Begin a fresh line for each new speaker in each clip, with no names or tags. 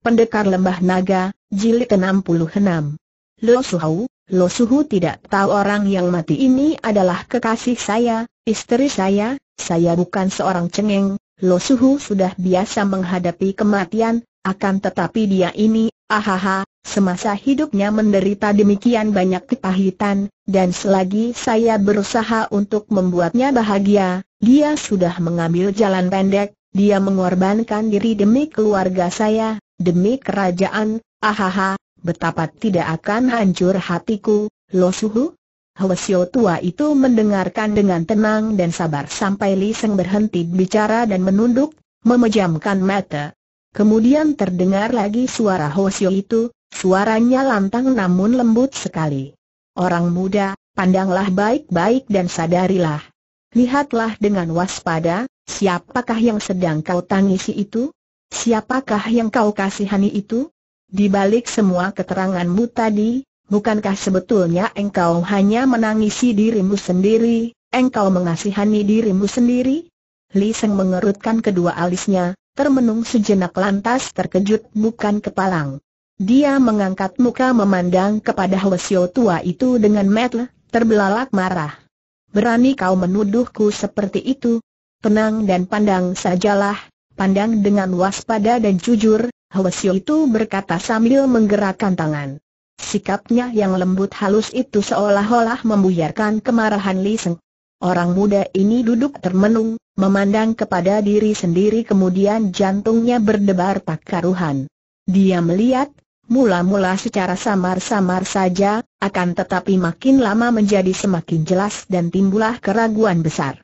Pendekar Lembah Naga, Jilid 66. Lo Suhu, Lo Suhu tidak tahu orang yang mati ini adalah kekasih saya, istri saya, saya bukan seorang cengeng, Lo Suhu sudah biasa menghadapi kematian, akan tetapi dia ini, ahaha, semasa hidupnya menderita demikian banyak kepahitan, dan selagi saya berusaha untuk membuatnya bahagia, dia sudah mengambil jalan pendek, dia mengorbankan diri demi keluarga saya, Demi kerajaan, ahaha, betapa tidak akan hancur hatiku, Lo Suhu? Hwasyo tua itu mendengarkan dengan tenang dan sabar sampai Li Seng berhenti bicara dan menunduk, memejamkan mata. Kemudian terdengar lagi suara Hwasyo itu, suaranya lantang namun lembut sekali. Orang muda, pandanglah baik-baik dan sadarilah. Lihatlah dengan waspada, siapakah yang sedang kau tangisi itu? Siapakah yang kau kasihani itu? Di balik semua keteranganmu tadi, bukankah sebetulnya engkau hanya menangisi dirimu sendiri, engkau mengasihani dirimu sendiri? Li Seng mengerutkan kedua alisnya, termenung sejenak lantas terkejut bukan kepalang. Dia mengangkat muka memandang kepada Hwasyo tua itu dengan metel, terbelalak marah. Berani kau menuduhku seperti itu? Tenang dan pandang sajalah, pandang dengan waspada dan jujur, Hwasyo itu berkata sambil menggerakkan tangan. Sikapnya yang lembut halus itu seolah-olah membuyarkan kemarahan Li Seng. Orang muda ini duduk termenung, memandang kepada diri sendiri kemudian jantungnya berdebar tak karuhan. Dia melihat, mula-mula secara samar-samar saja, akan tetapi makin lama menjadi semakin jelas dan timbulah keraguan besar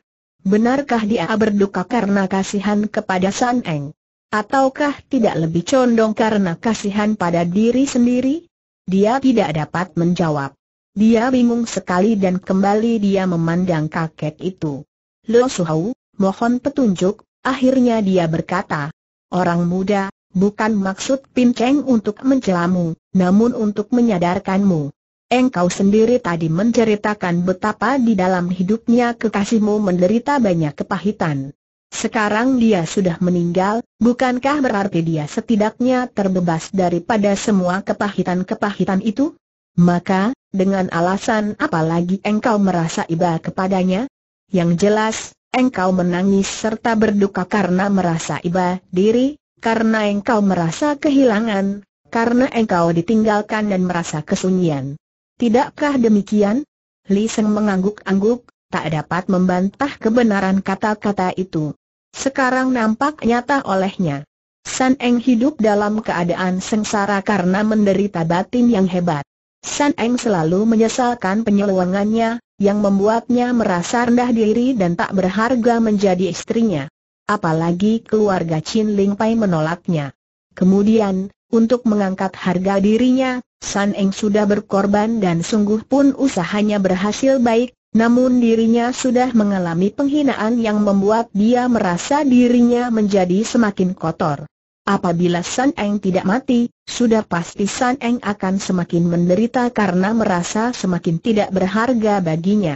benarkah dia berduka karena kasihan kepada San Eng? Ataukah tidak lebih condong karena kasihan pada diri sendiri? Dia tidak dapat menjawab. Dia bingung sekali dan kembali dia memandang kakek itu. Lo Suhau, mohon petunjuk, akhirnya dia berkata. Orang muda, bukan maksud Pin Cheng untuk mencelamu, namun untuk menyadarkanmu. Engkau sendiri tadi menceritakan betapa di dalam hidupnya kekasihmu menderita banyak kepahitan. Sekarang dia sudah meninggal, bukankah berarti dia setidaknya terbebas daripada semua kepahitan-kepahitan itu? Maka, dengan alasan apa lagi engkau merasa iba kepadanya? Yang jelas, engkau menangis serta berduka karena merasa iba diri, karena engkau merasa kehilangan, karena engkau ditinggalkan dan merasa kesunyian. Tidakkah demikian? Li Seng mengangguk-angguk, tak dapat membantah kebenaran kata-kata itu. Sekarang nampak nyata olehnya. San Eng hidup dalam keadaan sengsara karena menderita batin yang hebat. San Eng selalu menyesalkan penyelewangannya, yang membuatnya merasa rendah diri dan tak berharga menjadi istrinya. Apalagi keluarga Chin Ling Pai menolaknya. Kemudian, untuk mengangkat harga dirinya, San Eng sudah berkorban dan sungguh pun usahanya berhasil baik, namun dirinya sudah mengalami penghinaan yang membuat dia merasa dirinya menjadi semakin kotor. Apabila San Eng tidak mati, sudah pasti San Eng akan semakin menderita karena merasa semakin tidak berharga baginya.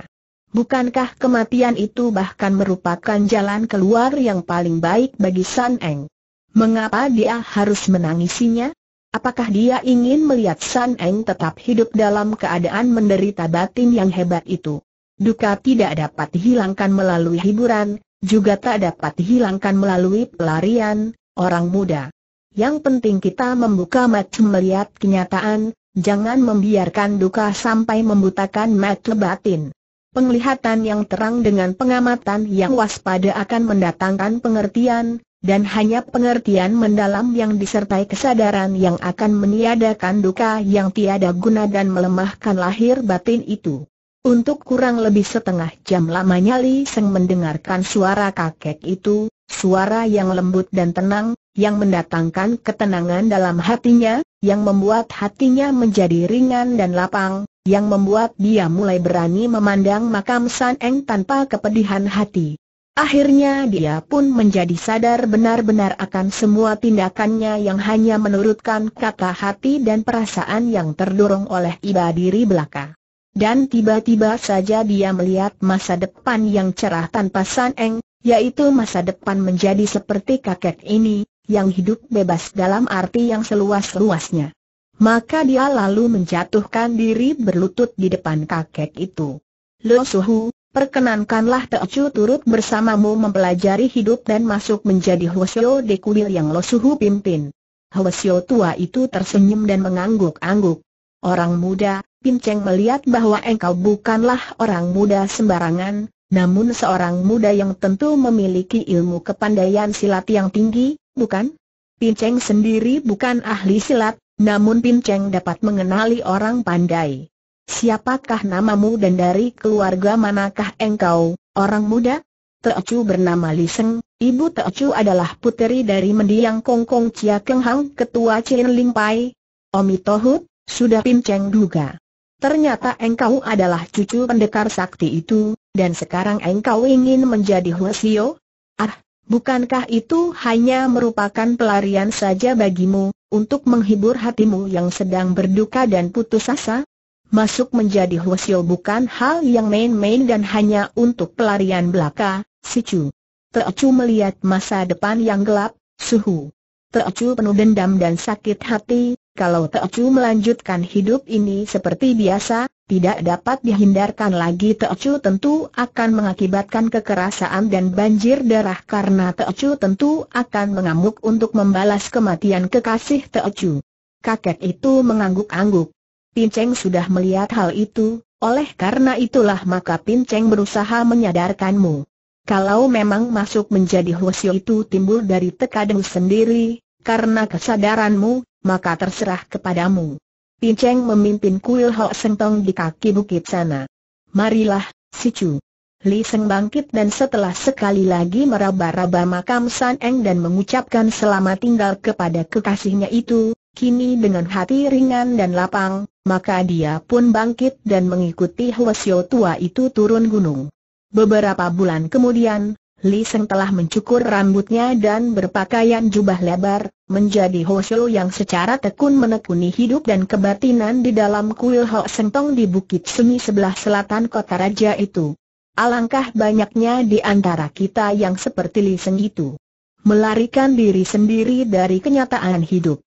Bukankah kematian itu bahkan merupakan jalan keluar yang paling baik bagi San Eng? Mengapa dia harus menangisinya? Apakah dia ingin melihat San Eng tetap hidup dalam keadaan menderita batin yang hebat itu? Duka tidak dapat dihilangkan melalui hiburan, juga tak dapat dihilangkan melalui pelarian, orang muda. Yang penting kita membuka mata melihat kenyataan, jangan membiarkan duka sampai membutakan mata batin. Penglihatan yang terang dengan pengamatan yang waspada akan mendatangkan pengertian, dan hanya pengertian mendalam yang disertai kesadaran yang akan meniadakan duka yang tiada guna dan melemahkan lahir batin itu. Untuk kurang lebih setengah jam lamanya Li Seng mendengarkan suara kakek itu, suara yang lembut dan tenang, yang mendatangkan ketenangan dalam hatinya, yang membuat hatinya menjadi ringan dan lapang, yang membuat dia mulai berani memandang makam San Eng tanpa kepedihan hati. Akhirnya dia pun menjadi sadar benar-benar akan semua tindakannya yang hanya menurutkan kata hati dan perasaan yang terdorong oleh iba diri belaka. Dan tiba-tiba saja dia melihat masa depan yang cerah tanpa San Eng, yaitu masa depan menjadi seperti kakek ini, yang hidup bebas dalam arti yang seluas-luasnya. Maka dia lalu menjatuhkan diri berlutut di depan kakek itu. Lo Suhu, perkenankanlah Teocu turut bersamamu mempelajari hidup dan masuk menjadi Hwasyo de kuil yang Lo Suhu pimpin. Hwasyo tua itu tersenyum dan mengangguk-angguk. Orang muda, Pinceng melihat bahwa engkau bukanlah orang muda sembarangan, namun seorang muda yang tentu memiliki ilmu kepandaian silat yang tinggi, bukan? Pinceng sendiri bukan ahli silat, namun Pinceng dapat mengenali orang pandai. Siapakah namamu dan dari keluarga manakah engkau, orang muda? Teocu bernama Liseng, ibu Teocu adalah puteri dari mendiang Kongkong Chia Keng Hang ketua Chin Ling Pai. Omi Tohut, sudah pinceng duga. Ternyata engkau adalah cucu pendekar sakti itu, dan sekarang engkau ingin menjadi Huasio? Ah, bukankah itu hanya merupakan pelarian saja bagimu, untuk menghibur hatimu yang sedang berduka dan putus asa? masuk menjadi Huosio bukan hal yang main-main dan hanya untuk pelarian belaka, si Chu. Teocu melihat masa depan yang gelap, suhu. Teocu penuh dendam dan sakit hati, kalau Teocu melanjutkan hidup ini seperti biasa, tidak dapat dihindarkan lagi Teocu tentu akan mengakibatkan kekerasan dan banjir darah karena Teocu tentu akan mengamuk untuk membalas kematian kekasih Teocu. Kakek itu mengangguk-angguk. Pinceng sudah melihat hal itu, oleh karena itulah maka Pinceng berusaha menyadarkanmu. Kalau memang masuk menjadi husio itu timbul dari tekadmu sendiri, karena kesadaranmu, maka terserah kepadamu. Pinceng memimpin kuil Ho Sentong di kaki bukit sana. Marilah, Sicu. Li Seng bangkit dan setelah sekali lagi meraba-raba makam San Eng dan mengucapkan selamat tinggal kepada kekasihnya itu, Kini dengan hati ringan dan lapang, maka dia pun bangkit dan mengikuti Hwasyo tua itu turun gunung. Beberapa bulan kemudian, Li Seng telah mencukur rambutnya dan berpakaian jubah lebar, menjadi Hwasyo yang secara tekun menekuni hidup dan kebatinan di dalam kuil Ho Sentong di Bukit Sunyi sebelah selatan kota raja itu. Alangkah banyaknya di antara kita yang seperti Li Seng itu. Melarikan diri sendiri dari kenyataan hidup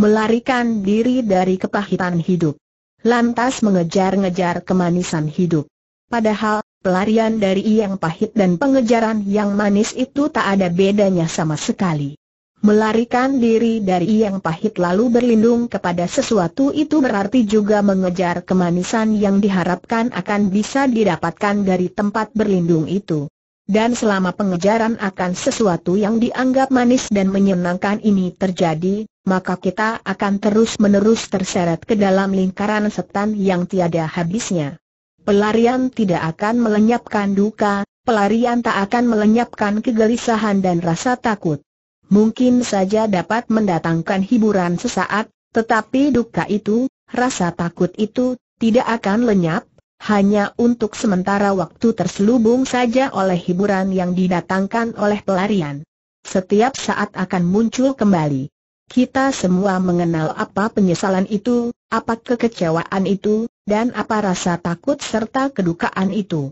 melarikan diri dari kepahitan hidup. Lantas mengejar-ngejar kemanisan hidup. Padahal, pelarian dari yang pahit dan pengejaran yang manis itu tak ada bedanya sama sekali. Melarikan diri dari yang pahit lalu berlindung kepada sesuatu itu berarti juga mengejar kemanisan yang diharapkan akan bisa didapatkan dari tempat berlindung itu. Dan selama pengejaran akan sesuatu yang dianggap manis dan menyenangkan ini terjadi, maka kita akan terus-menerus terseret ke dalam lingkaran setan yang tiada habisnya. Pelarian tidak akan melenyapkan duka, pelarian tak akan melenyapkan kegelisahan dan rasa takut. Mungkin saja dapat mendatangkan hiburan sesaat, tetapi duka itu, rasa takut itu, tidak akan lenyap, hanya untuk sementara waktu terselubung saja oleh hiburan yang didatangkan oleh pelarian. Setiap saat akan muncul kembali. Kita semua mengenal apa penyesalan itu, apa kekecewaan itu, dan apa rasa takut serta kedukaan itu.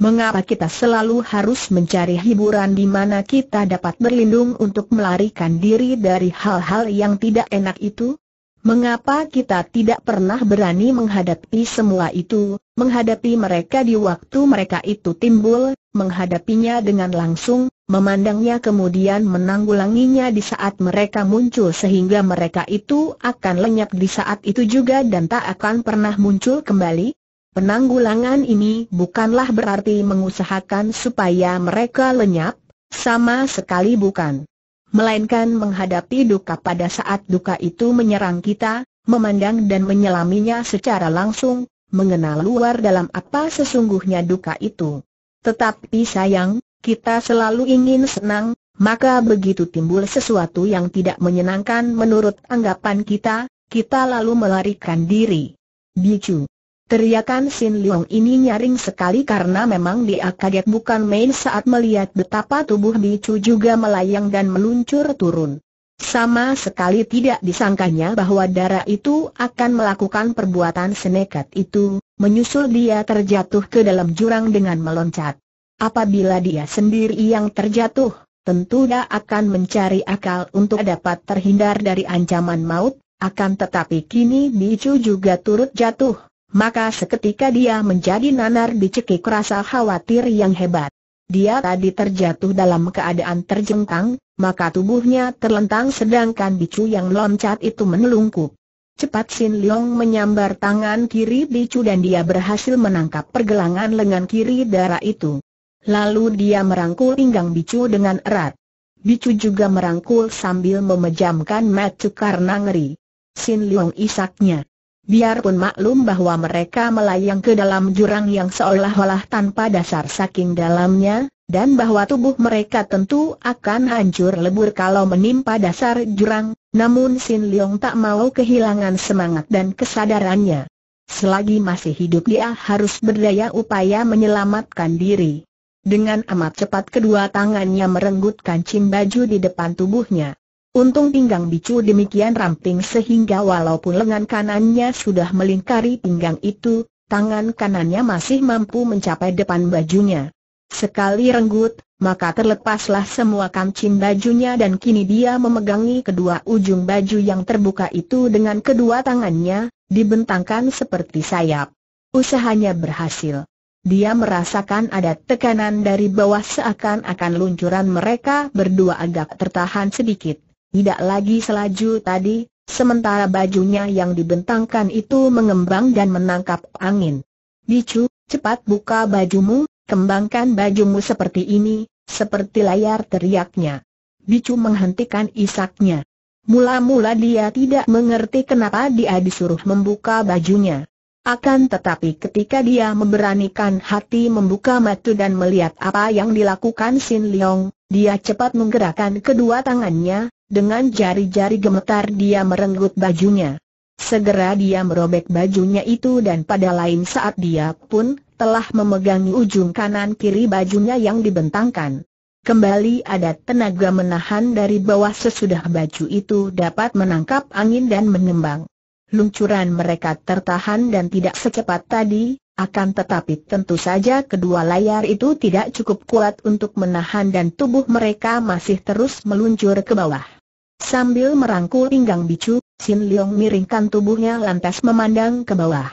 Mengapa kita selalu harus mencari hiburan di mana kita dapat berlindung untuk melarikan diri dari hal-hal yang tidak enak itu? Mengapa kita tidak pernah berani menghadapi semua itu, menghadapi mereka di waktu mereka itu timbul, menghadapinya dengan langsung, memandangnya kemudian menanggulanginya di saat mereka muncul sehingga mereka itu akan lenyap di saat itu juga dan tak akan pernah muncul kembali? Penanggulangan ini bukanlah berarti mengusahakan supaya mereka lenyap, sama sekali bukan melainkan menghadapi duka pada saat duka itu menyerang kita, memandang dan menyelaminya secara langsung, mengenal luar dalam apa sesungguhnya duka itu. Tetapi sayang, kita selalu ingin senang, maka begitu timbul sesuatu yang tidak menyenangkan menurut anggapan kita, kita lalu melarikan diri. Bicu, Teriakan Sin Leong ini nyaring sekali karena memang dia kaget bukan main saat melihat betapa tubuh Bicu juga melayang dan meluncur turun. Sama sekali tidak disangkanya bahwa darah itu akan melakukan perbuatan senekat itu, menyusul dia terjatuh ke dalam jurang dengan meloncat. Apabila dia sendiri yang terjatuh, tentu dia akan mencari akal untuk dapat terhindar dari ancaman maut, akan tetapi kini Bicu juga turut jatuh, maka seketika dia menjadi nanar dicekik rasa khawatir yang hebat. Dia tadi terjatuh dalam keadaan terjengkang, maka tubuhnya terlentang sedangkan bicu yang loncat itu menelungkup. Cepat Sin Leong menyambar tangan kiri bicu dan dia berhasil menangkap pergelangan lengan kiri darah itu. Lalu dia merangkul pinggang bicu dengan erat. Bicu juga merangkul sambil memejamkan mata karena ngeri. Sin Leong isaknya biarpun maklum bahwa mereka melayang ke dalam jurang yang seolah-olah tanpa dasar saking dalamnya, dan bahwa tubuh mereka tentu akan hancur lebur kalau menimpa dasar jurang, namun Sin Leong tak mau kehilangan semangat dan kesadarannya. Selagi masih hidup dia harus berdaya upaya menyelamatkan diri. Dengan amat cepat kedua tangannya merenggut kancing baju di depan tubuhnya. Untung pinggang bicu demikian ramping sehingga walaupun lengan kanannya sudah melingkari pinggang itu, tangan kanannya masih mampu mencapai depan bajunya. Sekali renggut, maka terlepaslah semua kancing bajunya dan kini dia memegangi kedua ujung baju yang terbuka itu dengan kedua tangannya, dibentangkan seperti sayap. Usahanya berhasil. Dia merasakan ada tekanan dari bawah seakan-akan luncuran mereka berdua agak tertahan sedikit. Tidak lagi selaju tadi, sementara bajunya yang dibentangkan itu mengembang dan menangkap angin. Bicu, cepat buka bajumu, kembangkan bajumu seperti ini, seperti layar teriaknya. Bicu menghentikan isaknya. Mula-mula dia tidak mengerti kenapa dia disuruh membuka bajunya. Akan tetapi ketika dia memberanikan hati membuka matu dan melihat apa yang dilakukan Sin Leong, dia cepat menggerakkan kedua tangannya, dengan jari-jari gemetar dia merenggut bajunya. Segera dia merobek bajunya itu dan pada lain saat dia pun telah memegangi ujung kanan kiri bajunya yang dibentangkan. Kembali ada tenaga menahan dari bawah sesudah baju itu dapat menangkap angin dan mengembang. Luncuran mereka tertahan dan tidak secepat tadi, akan tetapi tentu saja kedua layar itu tidak cukup kuat untuk menahan dan tubuh mereka masih terus meluncur ke bawah. Sambil merangkul pinggang bicu, Sin Leong miringkan tubuhnya lantas memandang ke bawah.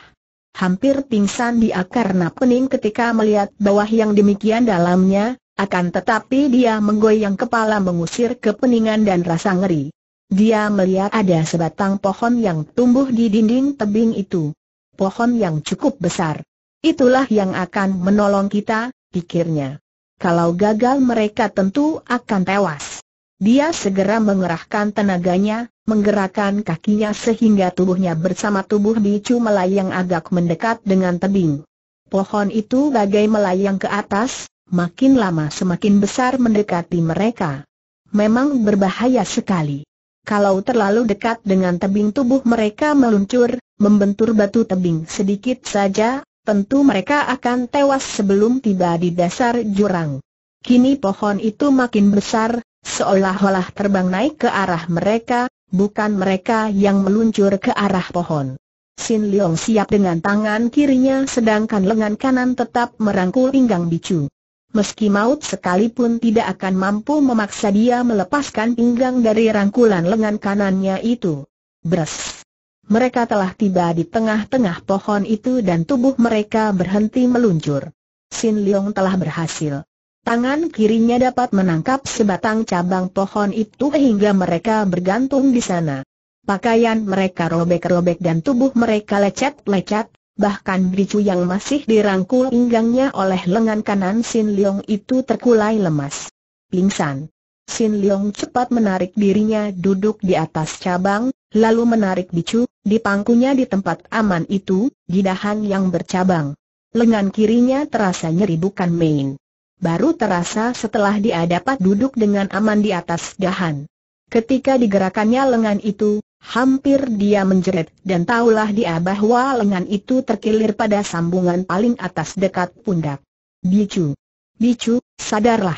Hampir pingsan dia karena pening ketika melihat bawah yang demikian dalamnya, akan tetapi dia menggoyang kepala mengusir kepeningan dan rasa ngeri. Dia melihat ada sebatang pohon yang tumbuh di dinding tebing itu. Pohon yang cukup besar. Itulah yang akan menolong kita, pikirnya. Kalau gagal mereka tentu akan tewas. Dia segera mengerahkan tenaganya, menggerakkan kakinya sehingga tubuhnya bersama tubuh Bicu melayang agak mendekat dengan tebing. Pohon itu bagai melayang ke atas, makin lama semakin besar mendekati mereka. Memang berbahaya sekali. Kalau terlalu dekat dengan tebing tubuh mereka meluncur, membentur batu tebing sedikit saja, tentu mereka akan tewas sebelum tiba di dasar jurang. Kini pohon itu makin besar, seolah-olah terbang naik ke arah mereka, bukan mereka yang meluncur ke arah pohon. Sin Leong siap dengan tangan kirinya sedangkan lengan kanan tetap merangkul pinggang bicu. Meski maut sekalipun tidak akan mampu memaksa dia melepaskan pinggang dari rangkulan lengan kanannya itu. Bres. Mereka telah tiba di tengah-tengah pohon itu dan tubuh mereka berhenti meluncur. Sin Leong telah berhasil. Tangan kirinya dapat menangkap sebatang cabang pohon itu hingga mereka bergantung di sana. Pakaian mereka robek-robek dan tubuh mereka lecet-lecet, bahkan Bicu yang masih dirangkul pinggangnya oleh lengan kanan Sin Leong itu terkulai lemas. Pingsan. Sin Leong cepat menarik dirinya duduk di atas cabang, lalu menarik Bicu, di pangkunya di tempat aman itu, di dahan yang bercabang. Lengan kirinya terasa nyeri bukan main baru terasa setelah dia dapat duduk dengan aman di atas dahan. Ketika digerakannya lengan itu, hampir dia menjerit dan taulah dia bahwa lengan itu terkilir pada sambungan paling atas dekat pundak. Bicu! Bicu, sadarlah!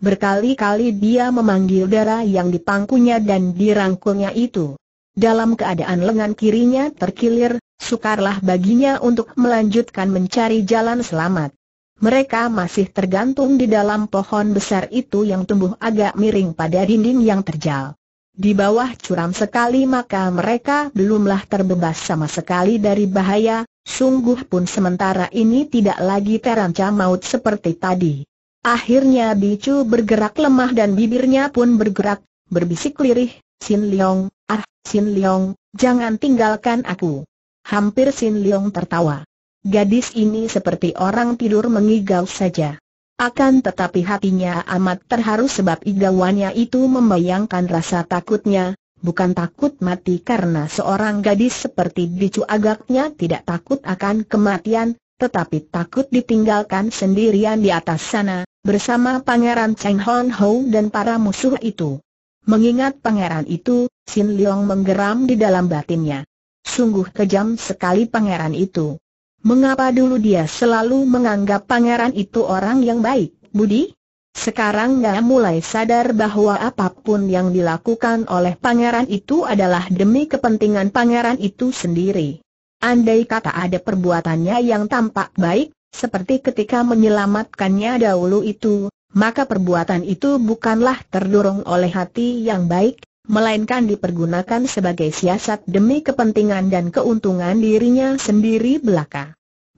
Berkali-kali dia memanggil darah yang dipangkunya dan dirangkulnya itu. Dalam keadaan lengan kirinya terkilir, sukarlah baginya untuk melanjutkan mencari jalan selamat mereka masih tergantung di dalam pohon besar itu yang tumbuh agak miring pada dinding yang terjal. Di bawah curam sekali maka mereka belumlah terbebas sama sekali dari bahaya, sungguh pun sementara ini tidak lagi terancam maut seperti tadi. Akhirnya Bicu bergerak lemah dan bibirnya pun bergerak, berbisik lirih, Sin Leong, ah, Sin Leong, jangan tinggalkan aku. Hampir Sin Leong tertawa. Gadis ini seperti orang tidur mengigau saja. Akan tetapi hatinya amat terharu sebab igauannya itu membayangkan rasa takutnya, bukan takut mati karena seorang gadis seperti Bicu agaknya tidak takut akan kematian, tetapi takut ditinggalkan sendirian di atas sana, bersama Pangeran Cheng Hon Ho dan para musuh itu. Mengingat pangeran itu, Sin Leong menggeram di dalam batinnya. Sungguh kejam sekali pangeran itu. Mengapa dulu dia selalu menganggap pangeran itu orang yang baik, Budi? Sekarang dia mulai sadar bahwa apapun yang dilakukan oleh pangeran itu adalah demi kepentingan pangeran itu sendiri. Andai kata ada perbuatannya yang tampak baik, seperti ketika menyelamatkannya dahulu itu, maka perbuatan itu bukanlah terdorong oleh hati yang baik, melainkan dipergunakan sebagai siasat demi kepentingan dan keuntungan dirinya sendiri belaka.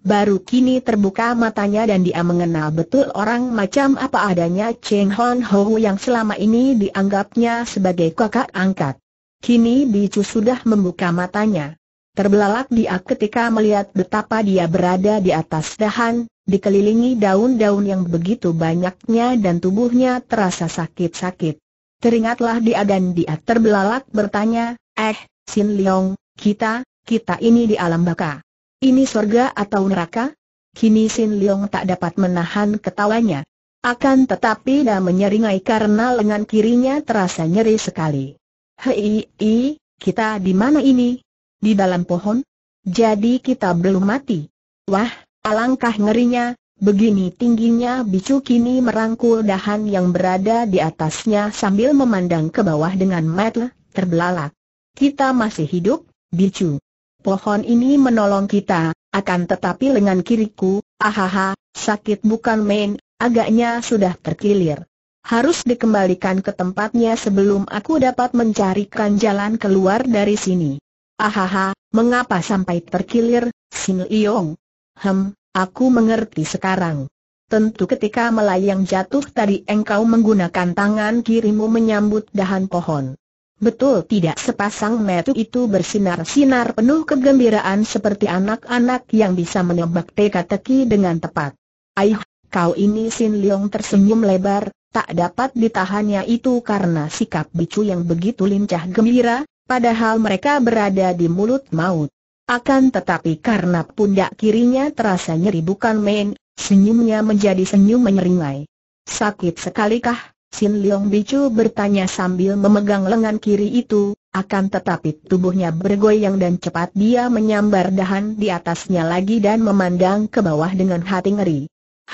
Baru kini terbuka matanya dan dia mengenal betul orang macam apa adanya Cheng Hon Ho yang selama ini dianggapnya sebagai kakak angkat. Kini Bicu sudah membuka matanya. Terbelalak dia ketika melihat betapa dia berada di atas dahan, dikelilingi daun-daun yang begitu banyaknya dan tubuhnya terasa sakit-sakit. Teringatlah dia dan dia terbelalak bertanya, eh, Sin Leong, kita, kita ini di alam baka. Ini surga atau neraka? Kini Sin Leong tak dapat menahan ketawanya. Akan tetapi dia menyeringai karena lengan kirinya terasa nyeri sekali. Hei, i, kita di mana ini? Di dalam pohon? Jadi kita belum mati. Wah, alangkah ngerinya, Begini tingginya bicu kini merangkul dahan yang berada di atasnya sambil memandang ke bawah dengan mata terbelalak. Kita masih hidup, bicu. Pohon ini menolong kita, akan tetapi lengan kiriku, ahaha, sakit bukan main, agaknya sudah terkilir. Harus dikembalikan ke tempatnya sebelum aku dapat mencarikan jalan keluar dari sini. Ahaha, mengapa sampai terkilir, Sin Iong? Hem, Aku mengerti sekarang. Tentu ketika melayang jatuh tadi engkau menggunakan tangan kirimu menyambut dahan pohon. Betul tidak sepasang metu itu bersinar-sinar penuh kegembiraan seperti anak-anak yang bisa menembak teka-teki dengan tepat. Aih, kau ini Sin Leong tersenyum lebar, tak dapat ditahannya itu karena sikap bicu yang begitu lincah gembira, padahal mereka berada di mulut maut. Akan tetapi karena pundak kirinya terasa nyeri bukan main, senyumnya menjadi senyum menyeringai. Sakit sekalikah? Sin Leong Bicu bertanya sambil memegang lengan kiri itu, akan tetapi tubuhnya bergoyang dan cepat dia menyambar dahan di atasnya lagi dan memandang ke bawah dengan hati ngeri.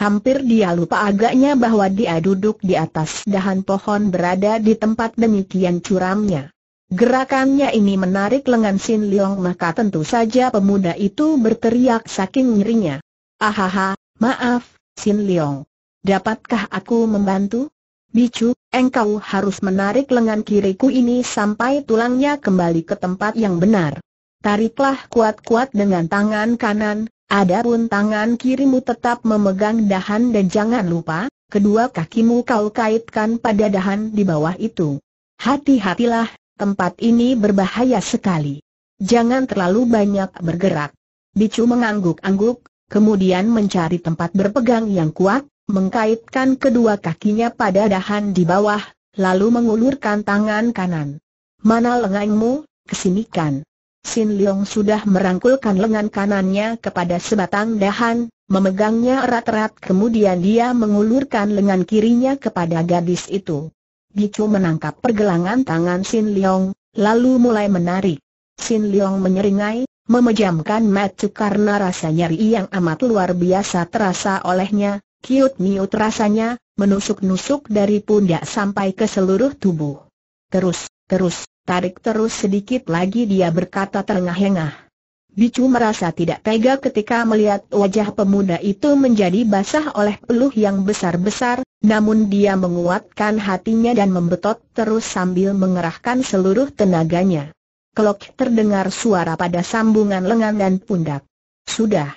Hampir dia lupa agaknya bahwa dia duduk di atas dahan pohon berada di tempat demikian curamnya. Gerakannya ini menarik lengan Sin Leong maka tentu saja pemuda itu berteriak saking ngerinya. Ahaha, maaf, Sin Leong. Dapatkah aku membantu? Bicu, engkau harus menarik lengan kiriku ini sampai tulangnya kembali ke tempat yang benar. Tariklah kuat-kuat dengan tangan kanan, adapun tangan kirimu tetap memegang dahan dan jangan lupa, kedua kakimu kau kaitkan pada dahan di bawah itu. Hati-hatilah, tempat ini berbahaya sekali. Jangan terlalu banyak bergerak. Bicu mengangguk-angguk, kemudian mencari tempat berpegang yang kuat, mengkaitkan kedua kakinya pada dahan di bawah, lalu mengulurkan tangan kanan. Mana lenganmu, kesinikan. Sin Leong sudah merangkulkan lengan kanannya kepada sebatang dahan, memegangnya erat-erat kemudian dia mengulurkan lengan kirinya kepada gadis itu. Gicu menangkap pergelangan tangan Sin Leong, lalu mulai menarik. Sin Leong menyeringai, memejamkan mata karena rasa nyeri yang amat luar biasa terasa olehnya, kiut-miut rasanya, menusuk-nusuk dari pundak sampai ke seluruh tubuh. Terus, terus, tarik terus sedikit lagi dia berkata terengah-engah. Bicu merasa tidak tega ketika melihat wajah pemuda itu menjadi basah oleh peluh yang besar-besar, namun dia menguatkan hatinya dan membetot terus sambil mengerahkan seluruh tenaganya. Kelok terdengar suara pada sambungan lengan dan pundak. Sudah.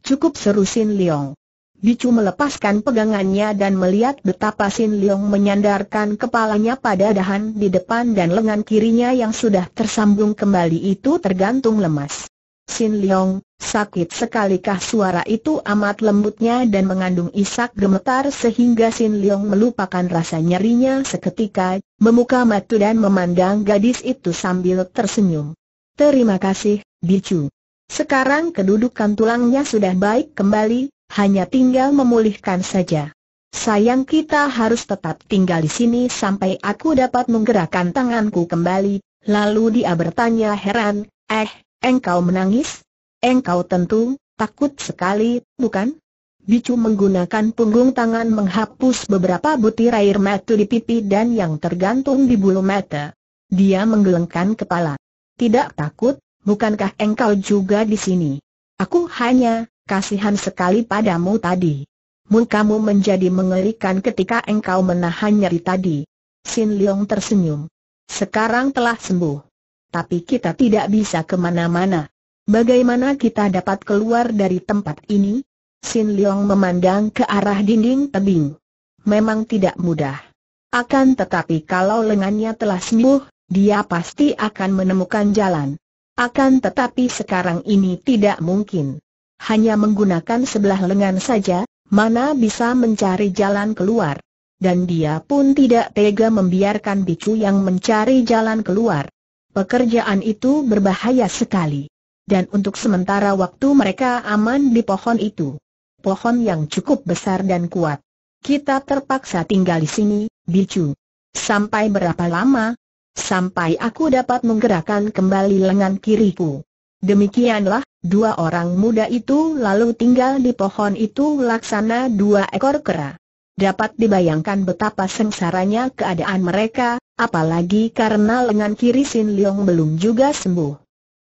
Cukup seru Sin Leong. Bicu melepaskan pegangannya dan melihat betapa Sin Leong menyandarkan kepalanya pada dahan di depan dan lengan kirinya yang sudah tersambung kembali itu tergantung lemas. Sin Leong, sakit sekalikah suara itu amat lembutnya dan mengandung isak gemetar sehingga Sin Leong melupakan rasa nyerinya seketika, memuka mata dan memandang gadis itu sambil tersenyum. Terima kasih, Bicu. Sekarang kedudukan tulangnya sudah baik kembali, hanya tinggal memulihkan saja. Sayang kita harus tetap tinggal di sini sampai aku dapat menggerakkan tanganku kembali. Lalu dia bertanya heran, eh, Engkau menangis? Engkau tentu, takut sekali, bukan? Bicu menggunakan punggung tangan menghapus beberapa butir air mata di pipi dan yang tergantung di bulu mata. Dia menggelengkan kepala. Tidak takut, bukankah engkau juga di sini? Aku hanya, kasihan sekali padamu tadi. Mukamu menjadi mengerikan ketika engkau menahan nyeri tadi. Sin Leong tersenyum. Sekarang telah sembuh tapi kita tidak bisa kemana-mana. Bagaimana kita dapat keluar dari tempat ini? Sin Leong memandang ke arah dinding tebing. Memang tidak mudah. Akan tetapi kalau lengannya telah sembuh, dia pasti akan menemukan jalan. Akan tetapi sekarang ini tidak mungkin. Hanya menggunakan sebelah lengan saja, mana bisa mencari jalan keluar. Dan dia pun tidak tega membiarkan bicu yang mencari jalan keluar. Pekerjaan itu berbahaya sekali. Dan untuk sementara waktu mereka aman di pohon itu. Pohon yang cukup besar dan kuat. Kita terpaksa tinggal di sini, Bicu. Sampai berapa lama? Sampai aku dapat menggerakkan kembali lengan kiriku. Demikianlah, dua orang muda itu lalu tinggal di pohon itu laksana dua ekor kera. Dapat dibayangkan betapa sengsaranya keadaan mereka, apalagi karena lengan kiri Sin Leong belum juga sembuh.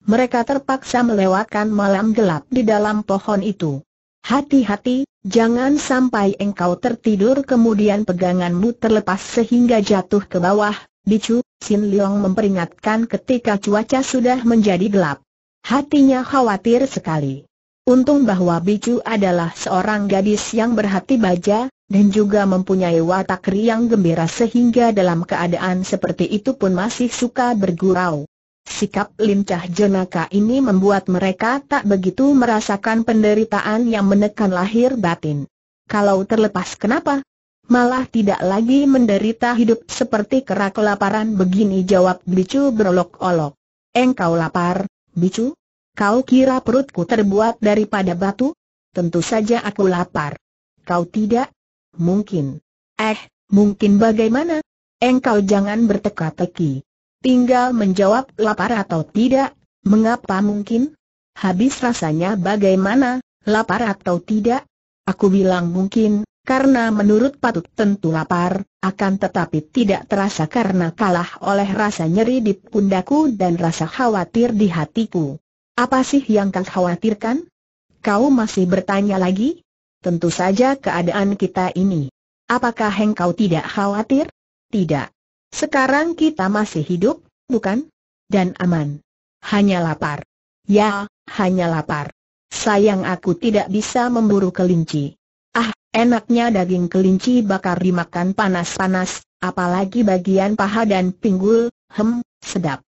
Mereka terpaksa melewatkan malam gelap di dalam pohon itu. Hati-hati, jangan sampai engkau tertidur kemudian peganganmu terlepas sehingga jatuh ke bawah, Bicu, Sin Leong memperingatkan ketika cuaca sudah menjadi gelap. Hatinya khawatir sekali. Untung bahwa Bicu adalah seorang gadis yang berhati baja, dan juga mempunyai watak riang gembira sehingga dalam keadaan seperti itu pun masih suka bergurau. Sikap lincah jenaka ini membuat mereka tak begitu merasakan penderitaan yang menekan lahir batin. Kalau terlepas kenapa? Malah tidak lagi menderita hidup seperti kera kelaparan begini jawab Bicu berolok-olok. Engkau lapar, Bicu? Kau kira perutku terbuat daripada batu? Tentu saja aku lapar. Kau tidak? Mungkin. Eh, mungkin bagaimana? Engkau jangan berteka-teki. Tinggal menjawab lapar atau tidak, mengapa mungkin? Habis rasanya bagaimana, lapar atau tidak? Aku bilang mungkin, karena menurut patut tentu lapar, akan tetapi tidak terasa karena kalah oleh rasa nyeri di pundaku dan rasa khawatir di hatiku. Apa sih yang kau khawatirkan? Kau masih bertanya lagi? Tentu saja keadaan kita ini. Apakah engkau tidak khawatir? Tidak. Sekarang kita masih hidup, bukan? Dan aman. Hanya lapar. Ya, hanya lapar. Sayang aku tidak bisa memburu kelinci. Ah, enaknya daging kelinci bakar dimakan panas-panas, apalagi bagian paha dan pinggul, hem, sedap.